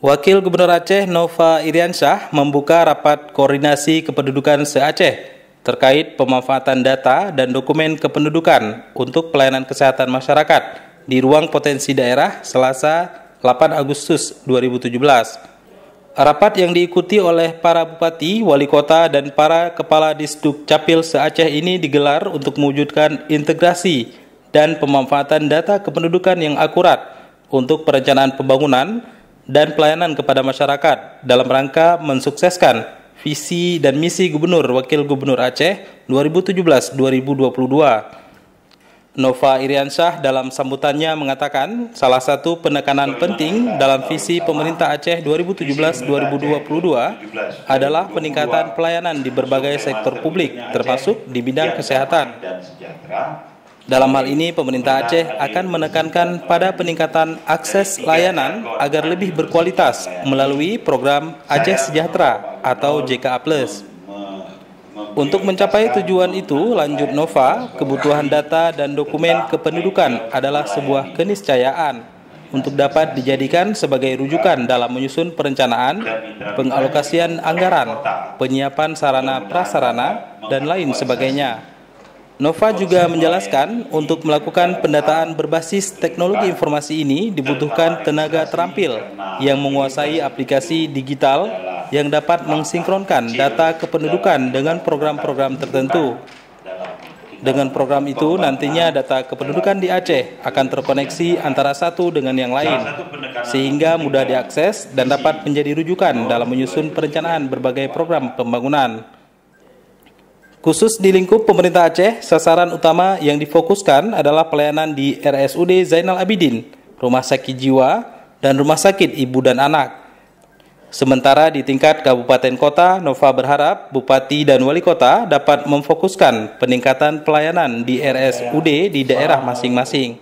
Wakil Gubernur Aceh Nova Iriansyah membuka rapat koordinasi kependudukan se-Aceh terkait pemanfaatan data dan dokumen kependudukan untuk pelayanan kesehatan masyarakat di ruang potensi daerah Selasa 8 Agustus 2017. Rapat yang diikuti oleh para bupati, wali kota, dan para kepala disduk capil se-Aceh ini digelar untuk mewujudkan integrasi dan pemanfaatan data kependudukan yang akurat untuk perencanaan pembangunan, dan pelayanan kepada masyarakat dalam rangka mensukseskan visi dan misi Gubernur Wakil Gubernur Aceh 2017-2022. Nova Iriansyah dalam sambutannya mengatakan salah satu penekanan penting dalam visi pemerintah Aceh 2017-2022 adalah peningkatan pelayanan di berbagai sektor publik termasuk di bidang kesehatan. Dalam hal ini, pemerintah Aceh akan menekankan pada peningkatan akses layanan agar lebih berkualitas melalui program Aceh Sejahtera atau JKA+. Untuk mencapai tujuan itu, lanjut Nova, kebutuhan data dan dokumen kependudukan adalah sebuah keniscayaan untuk dapat dijadikan sebagai rujukan dalam menyusun perencanaan, pengalokasian anggaran, penyiapan sarana prasarana, dan lain sebagainya. Nova juga menjelaskan untuk melakukan pendataan berbasis teknologi informasi ini dibutuhkan tenaga terampil yang menguasai aplikasi digital yang dapat mensinkronkan data kependudukan dengan program-program tertentu. Dengan program itu nantinya data kependudukan di Aceh akan terkoneksi antara satu dengan yang lain sehingga mudah diakses dan dapat menjadi rujukan dalam menyusun perencanaan berbagai program pembangunan. Khusus di lingkup pemerintah Aceh, sasaran utama yang difokuskan adalah pelayanan di RSUD Zainal Abidin, Rumah Sakit Jiwa, dan Rumah Sakit Ibu dan Anak. Sementara di tingkat kabupaten kota, Nova berharap bupati dan wali kota dapat memfokuskan peningkatan pelayanan di RSUD di daerah masing-masing.